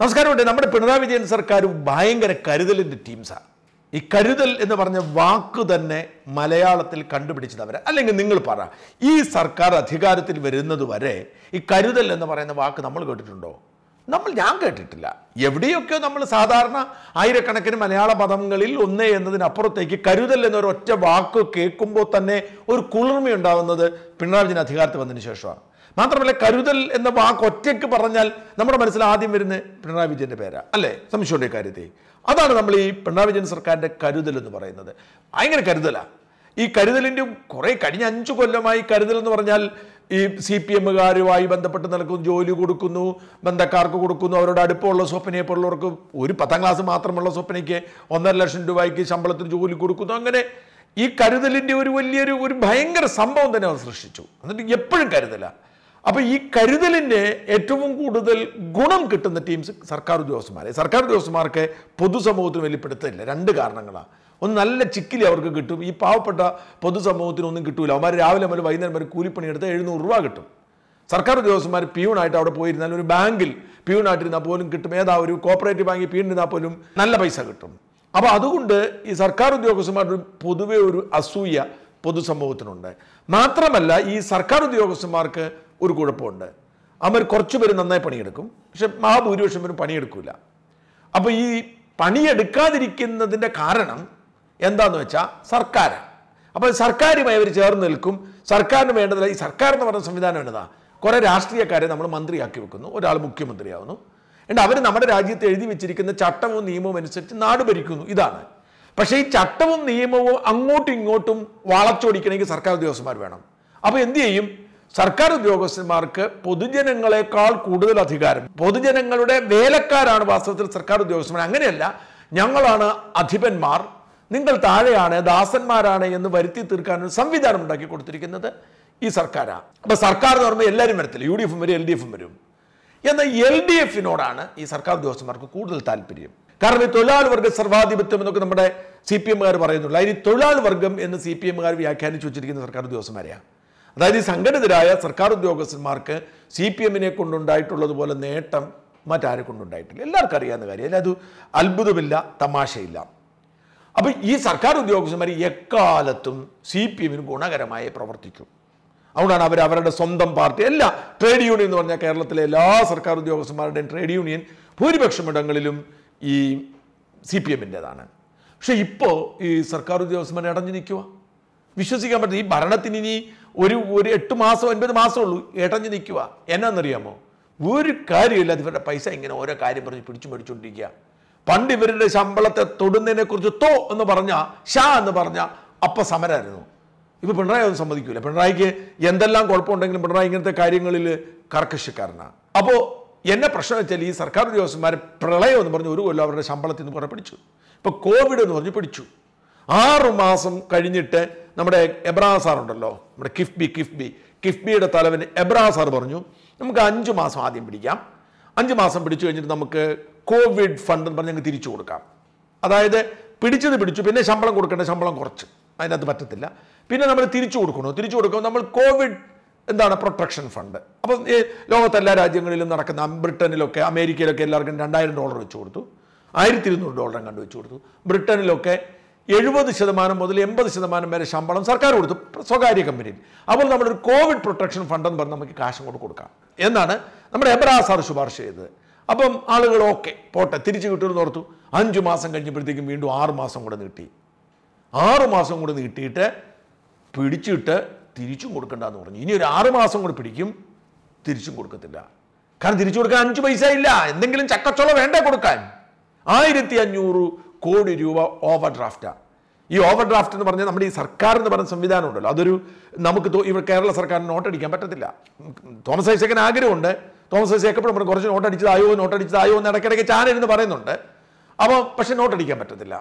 നമസ്കാരമുണ്ട് നമ്മുടെ പിണറായി വിജയൻ സർക്കാർ ഭയങ്കര കരുതലിൻ്റെ ടീംസാണ് ഈ കരുതൽ എന്ന് പറഞ്ഞ വാക്ക് തന്നെ മലയാളത്തിൽ കണ്ടുപിടിച്ചത് അവർ അല്ലെങ്കിൽ നിങ്ങൾ പറ ഈ സർക്കാർ അധികാരത്തിൽ വരുന്നത് വരെ ഈ കരുതൽ എന്ന് പറയുന്ന വാക്ക് നമ്മൾ കേട്ടിട്ടുണ്ടോ നമ്മൾ ഞാൻ കേട്ടിട്ടില്ല എവിടെയൊക്കെയോ നമ്മൾ സാധാരണ ആയിരക്കണക്കിന് മലയാള പദങ്ങളിൽ ഒന്ന് എന്നതിനപ്പുറത്തേക്ക് കരുതൽ എന്നൊരു ഒറ്റ വാക്ക് കേൾക്കുമ്പോൾ തന്നെ ഒരു കുളിർമയുണ്ടാകുന്നത് പിണറായി വിജയൻ അധികാരത്തിൽ വന്നതിന് ശേഷമാണ് മാത്രമല്ല കരുതൽ എന്ന വാക്ക് ഒറ്റയ്ക്ക് പറഞ്ഞാൽ നമ്മുടെ മനസ്സിൽ ആദ്യം വരുന്ന പിണറായി വിജയൻ്റെ പേരാണ് അല്ലേ സംശയമുണ്ട് കാര്യത്തെ അതാണ് നമ്മൾ ഈ പിണറായി വിജയൻ സർക്കാരിൻ്റെ കരുതൽ എന്ന് പറയുന്നത് ഭയങ്കര കരുതലാണ് ഈ കരുതലിൻ്റെ കുറേ കഴിഞ്ഞ അഞ്ചു കൊല്ലമായി കരുതൽ എന്ന് പറഞ്ഞാൽ ഈ സി പി എമ്മുകാരുമായി ബന്ധപ്പെട്ട് നിൽക്കുന്നു ജോലി കൊടുക്കുന്നു ബന്ധക്കാർക്ക് കൊടുക്കുന്നു അവരുടെ അടുപ്പമുള്ള സ്വപ്നയെ പോലുള്ളവർക്ക് ഒരു പത്താം ക്ലാസ് മാത്രമുള്ള സ്വപ്നയ്ക്ക് ഒന്നര ലക്ഷം രൂപയ്ക്ക് ശമ്പളത്തിന് ജോലി കൊടുക്കുന്നു അങ്ങനെ ഈ കരുതലിൻ്റെ ഒരു വലിയൊരു ഒരു ഭയങ്കര സംഭവം തന്നെ അവർ സൃഷ്ടിച്ചു എന്നിട്ട് എപ്പോഴും കരുതലാണ് അപ്പോൾ ഈ കരുതലിൻ്റെ ഏറ്റവും കൂടുതൽ ഗുണം കിട്ടുന്ന ടീംസ് സർക്കാർ ഉദ്യോഗസ്ഥന്മാരെ സർക്കാർ ഉദ്യോഗസ്ഥന്മാർക്ക് പൊതുസമൂഹത്തിന് വെളിപ്പെടുത്തില്ല രണ്ട് കാരണങ്ങളാണ് ഒന്ന് നല്ല ചിക്കിലി അവർക്ക് കിട്ടും ഈ പാവപ്പെട്ട പൊതുസമൂഹത്തിനൊന്നും കിട്ടൂല അവന്മാർ രാവിലെ മുതൽ വൈകുന്നേരം വരെ കൂലിപ്പണിയെടുത്ത് എഴുന്നൂറ് രൂപ കിട്ടും സർക്കാർ ഉദ്യോഗസ്ഥന്മാർ പിയൂണായിട്ട് അവിടെ പോയിരുന്നാൽ ഒരു ബാങ്കിൽ പിയൂണായിട്ടിരുന്നാൽ പോലും കിട്ടും ഏതാ ഒരു കോപ്പറേറ്റീവ് ബാങ്കിൽ പിയൂണിരുന്നാൽ പോലും നല്ല പൈസ കിട്ടും അപ്പോൾ അതുകൊണ്ട് ഈ സർക്കാർ ഉദ്യോഗസ്ഥന്മാരുടെ പൊതുവെ ഒരു അസൂയ പൊതുസമൂഹത്തിനുണ്ട് മാത്രമല്ല ഈ സർക്കാർ ഉദ്യോഗസ്ഥന്മാർക്ക് ഒരു കുഴപ്പമുണ്ട് അവർ കുറച്ച് പേര് നന്നായി പണിയെടുക്കും പക്ഷെ മഹാഭൂരിപക്ഷം പേരും പണിയെടുക്കില്ല അപ്പോൾ ഈ പണിയെടുക്കാതിരിക്കുന്നതിൻ്റെ കാരണം എന്താന്ന് വെച്ചാൽ സർക്കാരാണ് അപ്പോൾ സർക്കാരുമായി അവർ ചേർന്ന് നിൽക്കും സർക്കാരിന് വേണ്ടതില്ല ഈ സർക്കാർ എന്ന് പറഞ്ഞ സംവിധാനം വേണ്ടതാ കുറേ രാഷ്ട്രീയക്കാരെ നമ്മൾ മന്ത്രിയാക്കി വെക്കുന്നു ഒരാൾ മുഖ്യമന്ത്രിയാവുന്നു എന്നിട്ട് അവർ നമ്മുടെ രാജ്യത്ത് എഴുതി വെച്ചിരിക്കുന്ന ചട്ടവും നിയമവും അനുസരിച്ച് നാട് ഭരിക്കുന്നു ഇതാണ് പക്ഷേ ഈ ചട്ടവും നിയമവും അങ്ങോട്ടും ഇങ്ങോട്ടും വളച്ചോടിക്കണമെങ്കിൽ സർക്കാർ ഉദ്യോഗസ്ഥന്മാർ വേണം അപ്പോൾ എന്തു ചെയ്യും സർക്കാർ ഉദ്യോഗസ്ഥന്മാർക്ക് പൊതുജനങ്ങളെക്കാൾ കൂടുതൽ അധികാരം പൊതുജനങ്ങളുടെ വേലക്കാരാണ് വാസ്തവത്തിൽ സർക്കാർ ഉദ്യോഗസ്ഥന്മാർ അങ്ങനെയല്ല ഞങ്ങളാണ് അധിപന്മാർ നിങ്ങൾ താഴെയാണ് ദാസന്മാരാണ് എന്ന് വരുത്തി തീർക്കാൻ ഒരു സംവിധാനം ഉണ്ടാക്കി കൊടുത്തിരിക്കുന്നത് ഈ സർക്കാരാണ് അപ്പോൾ സർക്കാർ എന്ന് പറയുമ്പോൾ എല്ലാവരും വരത്തില്ല യു ഡി എഫും വരും എൽ ഡി എഫും വരും എന്നാൽ എൽ ഡി എഫിനോടാണ് ഈ സർക്കാർ ഉദ്യോഗസ്ഥന്മാർക്ക് കൂടുതൽ താല്പര്യം കാരണം ഈ തൊഴിലാളി വർഗ സർവാധിപത്യം എന്നൊക്കെ നമ്മുടെ സി പി എമ്മുകാർ പറയുന്നുള്ളൂ അതിന് തൊഴിലാളി വർഗം എന്ന് സി പി എമ്മുകാർ വ്യാഖ്യാനിച്ചു വെച്ചിരിക്കുന്ന സർക്കാർ ഉദ്യോഗസ്ഥന്മാരെയാണ് അതായത് ഈ സംഘടിതരായ സർക്കാർ ഉദ്യോഗസ്ഥന്മാർക്ക് സി പി എമ്മിനെ കൊണ്ടുണ്ടായിട്ടുള്ളതുപോലെ നേട്ടം മറ്റാരെ കൊണ്ടുണ്ടായിട്ടില്ല എല്ലാവർക്കും അറിയാവുന്ന കാര്യം അത് അത്ഭുതമില്ല തമാശയില്ല അപ്പോൾ ഈ സർക്കാർ ഉദ്യോഗസ്ഥന്മാർ എക്കാലത്തും സി പി എമ്മിന് ഗുണകരമായി പ്രവർത്തിക്കും അതുകൊണ്ടാണ് അവർ അവരുടെ സ്വന്തം പാർട്ടി എല്ലാ ട്രേഡ് യൂണിയൻ എന്ന് പറഞ്ഞാൽ കേരളത്തിലെ എല്ലാ സർക്കാർ ഉദ്യോഗസ്ഥന്മാരുടെയും ട്രേഡ് യൂണിയൻ ഭൂരിപക്ഷം ഇടങ്ങളിലും ഈ സി പി എമ്മിൻ്റെതാണ് പക്ഷേ ഇപ്പോൾ ഈ സർക്കാർ ഉദ്യോഗസ്ഥന്മാരെ അടഞ്ഞു നിൽക്കുക വിശ്വസിക്കാൻ പറ്റുന്ന ഈ ഭരണത്തിന് ഇനി ഒരു ഒരു എട്ട് മാസം ഒൻപത് മാസമേ ഉള്ളൂ ഇടഞ്ഞു നിൽക്കുക എന്നാണെന്നറിയാമോ ഒരു കാര്യമില്ല ഇവരുടെ പൈസ ഇങ്ങനെ ഓരോ കാര്യം പറഞ്ഞ് പിടിച്ചു മേടിച്ചുകൊണ്ടിരിക്കുക പണ്ട് ഇവരുടെ ശമ്പളത്തെ തൊടുന്നതിനെ കുറിച്ച് തോ എന്ന് പറഞ്ഞാൽ ഷാ എന്ന് പറഞ്ഞാൽ അപ്പം സമരമായിരുന്നു ഇപ്പോൾ പിണറായി ഒന്നും സമ്മതിക്കൂല പിണറായിക്ക് എന്തെല്ലാം കുഴപ്പമുണ്ടെങ്കിലും പിണറായി ഇങ്ങനത്തെ കാര്യങ്ങളിൽ കർക്കശക്കാരനാണ് അപ്പോൾ എന്നെ പ്രശ്നം വെച്ചാൽ ഈ സർക്കാർ ഉദ്യോഗസ്ഥന്മാരെ പ്രളയം എന്ന് പറഞ്ഞ് ഒരു കൊല്ലം അവരുടെ ശമ്പളത്തിൽ നിന്ന് കുറേ പിടിച്ചു ഇപ്പോൾ കോവിഡ് എന്ന് പറഞ്ഞ് പിടിച്ചു ആറു മാസം കഴിഞ്ഞിട്ട് നമ്മുടെ എബ്രാ സാർ ഉണ്ടല്ലോ നമ്മുടെ കിഫ്ബി കിഫ്ബി കിഫ്ബിയുടെ തലവൻ എബ്രാ സാർ പറഞ്ഞു നമുക്ക് അഞ്ച് മാസം ആദ്യം പിടിക്കാം അഞ്ച് മാസം പിടിച്ചു കഴിഞ്ഞിട്ട് നമുക്ക് കോവിഡ് ഫണ്ട് എന്ന് പറഞ്ഞ് ഞങ്ങൾ തിരിച്ചു കൊടുക്കാം അതായത് പിടിച്ചത് പിടിച്ചു പിന്നെ ശമ്പളം കൊടുക്കേണ്ട ശമ്പളം കുറച്ച് അതിനകത്ത് പറ്റത്തില്ല പിന്നെ നമ്മൾ തിരിച്ചു കൊടുക്കണോ തിരിച്ചു കൊടുക്കുമ്പോൾ നമ്മൾ കോവിഡ് എന്താണ് പ്രൊട്ടക്ഷൻ ഫണ്ട് അപ്പം ഈ ലോകത്തെല്ലാ രാജ്യങ്ങളിലും നടക്കുന്ന ബ്രിട്ടനിലൊക്കെ അമേരിക്കയിലൊക്കെ എല്ലാവർക്കും രണ്ടായിരം ഡോളർ വെച്ച് കൊടുത്തു ആയിരത്തി ഇരുന്നൂറ് ഡോളറും കണ്ടു വെച്ച് കൊടുത്തു ബ്രിട്ടനിലൊക്കെ എഴുപത് ശതമാനം മുതൽ എൺപത് ശതമാനം വരെ ശമ്പളം സർക്കാർ കൊടുത്തു സ്വകാര്യ കമ്പനിയിൽ അപ്പോൾ നമ്മളൊരു കോവിഡ് പ്രൊട്ടക്ഷൻ ഫണ്ട് എന്ന് പറഞ്ഞ് നമുക്ക് കാശും കൊണ്ട് കൊടുക്കാം എന്നാണ് നമ്മുടെ എബ്രാ സാർ ശുപാർശ ചെയ്തത് അപ്പം ആളുകൾ ഓക്കെ പോട്ടെ തിരിച്ചു കിട്ടുമെന്ന് ഓർത്തു അഞ്ച് മാസം കഴിഞ്ഞപ്പോഴത്തേക്കും വീണ്ടും ആറ് മാസം കൂടെ നീട്ടി ആറ് മാസം കൂടെ നീട്ടിയിട്ട് പിടിച്ചിട്ട് തിരിച്ചും കൊടുക്കണ്ടെന്ന് പറഞ്ഞു ഇനി ഒരു ആറ് മാസം കൂടെ പിടിക്കും തിരിച്ചും കൊടുക്കത്തില്ല കാരണം തിരിച്ചു കൊടുക്കാൻ അഞ്ച് പൈസ ഇല്ല എന്തെങ്കിലും ചക്കച്ചോള വേണ്ടേ കൊടുക്കാൻ ആയിരത്തി അഞ്ഞൂറ് കോടി രൂപ ഓവർ ഡ്രാഫ്റ്റാണ് ഈ ഓവർ ഡ്രാഫ്റ്റ് എന്ന് പറഞ്ഞാൽ നമ്മുടെ ഈ സർക്കാർ എന്ന് പറഞ്ഞ സംവിധാനം ഉണ്ടല്ലോ അതൊരു നമുക്ക് ഇവിടെ കേരള സർക്കാരിന് നോട്ടടിക്കാൻ പറ്റത്തില്ല തോമസ് ഐസക്കൻ ആഗ്രഹമുണ്ട് തോമസ് ഐസക്ക് എപ്പോഴും പറഞ്ഞു കുറച്ച് നോട്ടടിച്ചതായോ നോട്ടടിച്ചതായോ എന്ന് ഇടയ്ക്കിടയ്ക്ക് ചാനലിന്ന് പറയുന്നുണ്ട് അപ്പോൾ പക്ഷെ നോട്ടടിക്കാൻ പറ്റത്തില്ല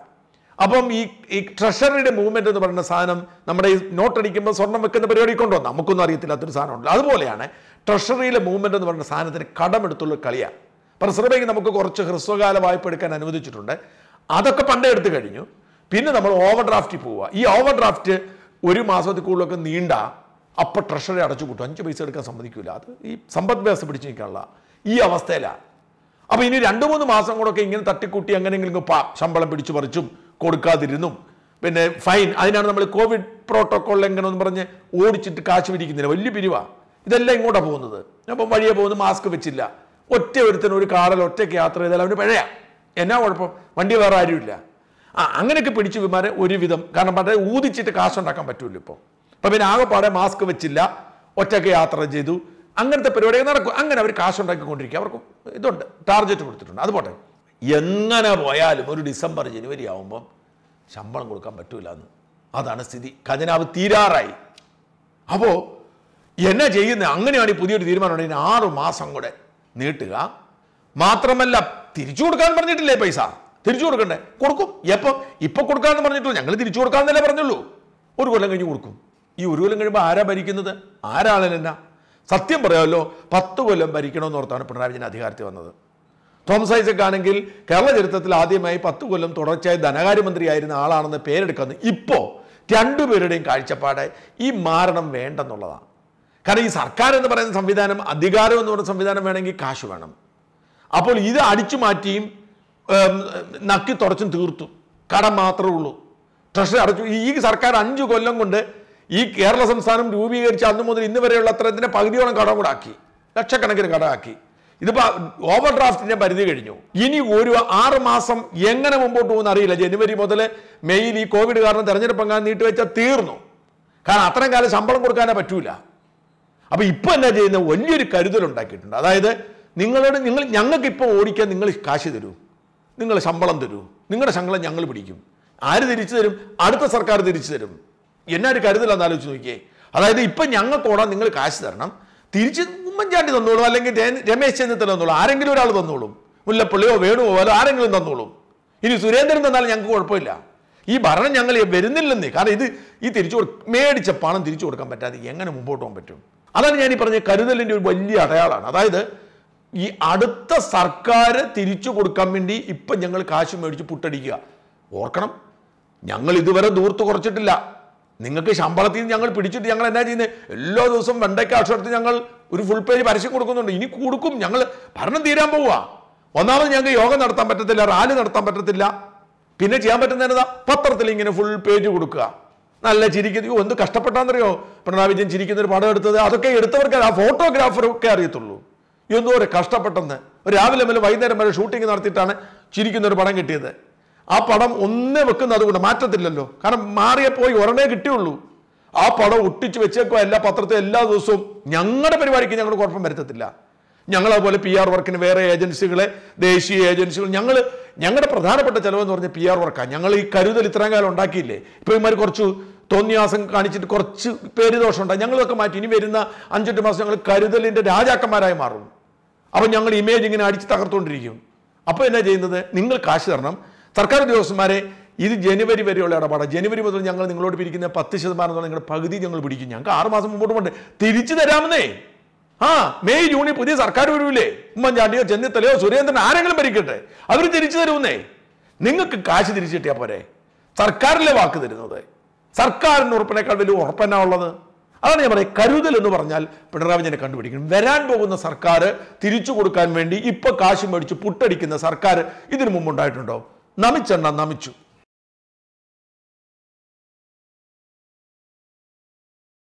അപ്പം ഈ ഈ ട്രഷറിയുടെ മൂവ്മെന്റ് എന്ന് പറയുന്ന സാധനം നമ്മുടെ ഈ നോട്ടടിക്കുമ്പോൾ സ്വർണം വെക്കുന്ന പരിപാടി കൊണ്ടോ നമുക്കൊന്നും അറിയത്തില്ലാത്തൊരു സാധനമുണ്ടല്ലോ അതുപോലെയാണ് ട്രഷറിയിലെ മൂവ്മെന്റ് എന്ന് പറയുന്ന സാധനത്തിന് കടമെടുത്തുള്ള കളിയാണ് അപ്പോൾ നമുക്ക് കുറച്ച് ഹ്രസ്വകാല വായ്പ എടുക്കാൻ അനുവദിച്ചിട്ടുണ്ട് അതൊക്കെ പണ്ടേ എടുത്തു കഴിഞ്ഞു പിന്നെ നമ്മൾ ഓവർ ഡ്രാഫ്റ്റിൽ പോവുക ഈ ഓവർ ഡ്രാഫ്റ്റ് ഒരു മാസത്തിൽ കൂടുതലൊക്കെ നീണ്ട അപ്പോൾ ട്രഷറി അടച്ചു കൂട്ടും അഞ്ച് പൈസ എടുക്കാൻ സമ്മതിക്കില്ല അത് ഈ സമ്പദ് വ്യവസ്ഥ പിടിച്ചു നിൽക്കാനുള്ള ഈ അവസ്ഥയിലാണ് അപ്പോൾ ഇനി രണ്ട് മൂന്ന് മാസം കൂടെയൊക്കെ ഇങ്ങനെ തട്ടിക്കൂട്ടി എങ്ങനെയെങ്കിലും ശമ്പളം പിടിച്ചു പറിച്ചും കൊടുക്കാതിരുന്നും പിന്നെ ഫൈൻ അതിനാണ് നമ്മൾ കോവിഡ് പ്രോട്ടോക്കോൾ ലംഘനം പറഞ്ഞ് ഓടിച്ചിട്ട് കാശ് പിടിക്കുന്നില്ല വലിയ പിരിവാണ് ഇതെല്ലാം ഇങ്ങോട്ടാണ് പോകുന്നത് അപ്പം വഴിയെ പോകുന്നത് മാസ്ക് വെച്ചില്ല ഒറ്റ ഒരുത്തിനൊരു ഒരു കാറിൽ ഒറ്റയ്ക്ക് യാത്ര ചെയ്താൽ അവന് പിഴയാ എന്നാ കുഴപ്പം വണ്ടി വേറെ ആരുമില്ല ആ അങ്ങനെയൊക്കെ പിടിച്ചു വിമാരെ ഒരുവിധം കാരണം മറ്റേ ഊതിച്ചിട്ട് കാശുണ്ടാക്കാൻ പറ്റൂല്ലോ ഇപ്പോൾ അപ്പം പിന്നെ ആകെപ്പാടെ മാസ്ക് വെച്ചില്ല ഒറ്റയ്ക്ക് യാത്ര ചെയ്തു അങ്ങനത്തെ പരിപാടികൾ നടക്കും അങ്ങനെ അവർ കാശുണ്ടാക്കിക്കൊണ്ടിരിക്കുക അവർക്ക് ഇതുണ്ട് ടാർഗറ്റ് കൊടുത്തിട്ടുണ്ട് അത് പോട്ടെ എങ്ങനെ പോയാലും ഒരു ഡിസംബർ ജനുവരി ആകുമ്പം ശമ്പളം കൊടുക്കാൻ പറ്റൂല എന്ന് അതാണ് സ്ഥിതി ഖജനാവ് തീരാറായി അപ്പോൾ എന്നാ ചെയ്യുന്നത് അങ്ങനെയാണ് ഈ പുതിയൊരു തീരുമാനമുണ്ടെങ്കിൽ ആറ് മാസം കൂടെ നീട്ടുക മാത്രമല്ല തിരിച്ചു കൊടുക്കാൻ പറഞ്ഞിട്ടില്ലേ പൈസ തിരിച്ചു കൊടുക്കണ്ടേ കൊടുക്കും എപ്പം ഇപ്പൊ കൊടുക്കാമെന്ന് പറഞ്ഞിട്ടുള്ളൂ ഞങ്ങൾ തിരിച്ചു കൊടുക്കാമെന്നല്ലേ പറഞ്ഞുള്ളൂ ഒരു കൊല്ലം കഴിഞ്ഞ് കൊടുക്കും ഈ ഒരു കൊല്ലം കഴിയുമ്പോൾ ആരാ ഭരിക്കുന്നത് ആരാളല്ല സത്യം പറയാമല്ലോ പത്ത് കൊല്ലം ഭരിക്കണമെന്നോർത്താണ് പിണറായി വിജയൻ അധികാരത്തിൽ വന്നത് തോമസ് ഐസക് ആണെങ്കിൽ കേരള ചരിത്രത്തിൽ ആദ്യമായി പത്ത് കൊല്ലം തുടർച്ചയായി ധനകാര്യമന്ത്രിയായിരുന്ന ആളാണെന്ന് പേരെടുക്കുന്നത് ഇപ്പോൾ രണ്ടുപേരുടെയും കാഴ്ചപ്പാട് ഈ മാരണം വേണ്ടെന്നുള്ളതാണ് കാരണം ഈ സർക്കാർ എന്ന് പറയുന്ന സംവിധാനം അധികാരം എന്ന് പറയുന്ന സംവിധാനം വേണമെങ്കിൽ കാശ് വേണം അപ്പോൾ ഇത് അടിച്ചു മാറ്റിയും നക്കി തുടച്ചും തീർത്തു കടം മാത്രമേ ഉള്ളൂ ട്രഷറി അടച്ചു ഈ സർക്കാർ അഞ്ചു കൊല്ലം കൊണ്ട് ഈ കേരള സംസ്ഥാനം രൂപീകരിച്ച അന്നു മുതൽ ഇന്ന് വരെയുള്ള അത്രത്തിൻ്റെ പകുതിയോളം കടം കൂടെ ആക്കി ലക്ഷക്കണക്കിന് ആക്കി ഇതിപ്പോൾ ഓവർ ഡ്രാഫ്റ്റിൻ്റെ പരിധി കഴിഞ്ഞു ഇനി ഒരു ആറ് മാസം എങ്ങനെ മുമ്പോട്ട് പോകുന്ന അറിയില്ല ജനുവരി മുതൽ മെയ്യിൽ ഈ കോവിഡ് കാരണം തെരഞ്ഞെടുപ്പ് അങ്ങനെ നീട്ടിവെച്ചാൽ തീർന്നു കാരണം അത്രയും കാലം ശമ്പളം കൊടുക്കാനേ പറ്റൂല അപ്പോൾ ഇപ്പോൾ എന്താ ചെയ്യുന്നത് വലിയൊരു കരുതൽ ഉണ്ടാക്കിയിട്ടുണ്ട് അതായത് നിങ്ങളുടെ നിങ്ങൾ ഞങ്ങൾക്ക് ഇപ്പോൾ ഓടിക്കാൻ നിങ്ങൾ കാശ് തരൂ നിങ്ങൾ ശമ്പളം തരൂ നിങ്ങളുടെ ശമ്പളം ഞങ്ങൾ പിടിക്കും ആര് തിരിച്ചു തരും അടുത്ത സർക്കാർ തിരിച്ചു തരും എന്നാ ഒരു കരുതലെന്ന് ആലോചിച്ച് നോക്കിയേ അതായത് ഇപ്പം ഓടാൻ നിങ്ങൾ കാശ് തരണം തിരിച്ച് ഉമ്മൻചാണ്ടി തന്നോളും അല്ലെങ്കിൽ രമേശ് ചെന്നിത്തല തന്നോളൂ ആരെങ്കിലും ഒരാൾ തന്നോളും മുല്ലപ്പള്ളിയോ അല്ലോ ആരെങ്കിലും തന്നോളും ഇനി സുരേന്ദ്രൻ തന്നാലും ഞങ്ങൾക്ക് കുഴപ്പമില്ല ഈ ഭരണം ഞങ്ങൾ വരുന്നില്ലെന്നേ കാരണം ഇത് ഈ തിരിച്ചു കൊടു മേടിച്ച പണം തിരിച്ചു കൊടുക്കാൻ പറ്റാതെ എങ്ങനെ മുമ്പോട്ട് പോകാൻ പറ്റും അതാണ് ഞാൻ ഈ പറഞ്ഞ കരുതലിൻ്റെ ഒരു വലിയ അടയാളമാണ് അതായത് ഈ അടുത്ത സർക്കാർ തിരിച്ചു കൊടുക്കാൻ വേണ്ടി ഇപ്പം ഞങ്ങൾ കാശ് മേടിച്ച് പുട്ടടിക്കുക ഓർക്കണം ഞങ്ങൾ ഇതുവരെ ദൂർത്ത് കുറച്ചിട്ടില്ല നിങ്ങൾക്ക് ശമ്പളത്തിൽ നിന്ന് ഞങ്ങൾ പിടിച്ചിട്ട് ഞങ്ങൾ എന്നാ ചെയ്യുന്നത് എല്ലാ ദിവസവും വെണ്ടയ്ക്ക് അക്ഷരത്തിൽ ഞങ്ങൾ ഒരു ഫുൾ പേജ് പരസ്യം കൊടുക്കുന്നുണ്ട് ഇനി കൊടുക്കും ഞങ്ങൾ ഭരണം തീരാൻ പോവുക ഒന്നാമത് ഞങ്ങൾക്ക് യോഗം നടത്താൻ പറ്റത്തില്ല റാലി നടത്താൻ പറ്റത്തില്ല പിന്നെ ചെയ്യാൻ പറ്റുന്ന എന്താ പത്രത്തിൽ ഇങ്ങനെ ഫുൾ പേജ് കൊടുക്കുക നല്ല ചിരിക്കുന്നു എന്ത് കഷ്ടപ്പെട്ടാന്നറിയോ പിണറായി വിജയൻ ചിരിക്കുന്ന ഒരു പടം എടുത്തത് അതൊക്കെ എടുത്തവർക്ക് ആ ഫോട്ടോഗ്രാഫർ ഒക്കെ അറിയത്തുള്ളൂ എന്തോ ഒരു കഷ്ടപ്പെട്ടെന്ന് രാവിലെ മുതൽ വൈകുന്നേരം വരെ ഷൂട്ടിംഗ് നടത്തിയിട്ടാണ് ചിരിക്കുന്ന ഒരു പടം കിട്ടിയത് ആ പടം ഒന്നേ വെക്കുന്നത് അതുകൊണ്ട് മാറ്റത്തില്ലല്ലോ കാരണം പോയി ഒരെണ്ണേ കിട്ടിയുള്ളൂ ആ പടം ഒട്ടിച്ച് വെച്ചേക്കോ എല്ലാ പത്രത്തെ എല്ലാ ദിവസവും ഞങ്ങളുടെ പരിപാടിക്ക് ഞങ്ങൾ കുഴപ്പം വരുത്തത്തില്ല ഞങ്ങൾ അതുപോലെ പി ആർ വർക്കിന് വേറെ ഏജൻസികളെ ദേശീയ ഏജൻസികൾ ഞങ്ങൾ ഞങ്ങളുടെ പ്രധാനപ്പെട്ട ചിലവെന്ന് പറഞ്ഞ പി ആർ വർക്കാണ് ഞങ്ങൾ ഈ കരുതൽ ഇത്രയും കാലം ഉണ്ടാക്കിയില്ലേ ഇപ്പോൾ ഇമാർ കുറച്ച് തോന്നിയാസം കാണിച്ചിട്ട് കുറച്ച് പേര് ദോഷമുണ്ടായി ഞങ്ങളൊക്കെ മാറ്റി ഇനി വരുന്ന അഞ്ചെട്ട് മാസം ഞങ്ങൾ കരുതലിൻ്റെ രാജാക്കന്മാരായി മാറും അപ്പോൾ ഞങ്ങൾ ഇമേജ് ഇങ്ങനെ അടിച്ച് തകർത്തുകൊണ്ടിരിക്കും അപ്പോൾ എന്നാ ചെയ്യുന്നത് നിങ്ങൾ കാശ് തരണം സർക്കാർ ഉദ്യോഗസ്ഥന്മാരെ ഇത് ജനുവരി വരെയുള്ള ഇടപാടാണ് ജനുവരി മുതൽ ഞങ്ങൾ നിങ്ങളോട് പിരിക്കുന്ന പത്ത് ശതമാനം നിങ്ങളുടെ പകുതി ഞങ്ങൾ പിടിക്കും ഞങ്ങൾക്ക് ആറുമാസം മുമ്പോട്ട് പോകണ്ടേ തിരിച്ചു തരാമെന്നേ ആ മെയ് ജൂണിൽ പുതിയ സർക്കാർ വരുവില്ലേ ഉമ്മൻചാണ്ടിയോ ചെന്നിത്തലയോ സുരേന്ദ്രൻ ആരെങ്കിലും ഭരിക്കട്ടെ അവർ തിരിച്ചു തരുമെന്നേ നിങ്ങൾക്ക് കാശ് തിരിച്ചു കിട്ടിയാൽ പോരെ സർക്കാരിലെ വാക്ക് തരുന്നത് സർക്കാരിന് ഉറപ്പിനേക്കാൾ വലിയ ഉറപ്പെന്നാ ഉള്ളത് അതാണ് ഞാൻ പറയുക കരുതൽ എന്ന് പറഞ്ഞാൽ പിണറായി വിജയനെ കണ്ടുപിടിക്കണം വരാൻ പോകുന്ന സർക്കാർ തിരിച്ചു കൊടുക്കാൻ വേണ്ടി ഇപ്പൊ കാശ് മേടിച്ച് പുട്ടടിക്കുന്ന സർക്കാർ ഇതിനു മുമ്പ് ഉണ്ടായിട്ടുണ്ടോ നമിച്ചെണ്ണ നമിച്ചു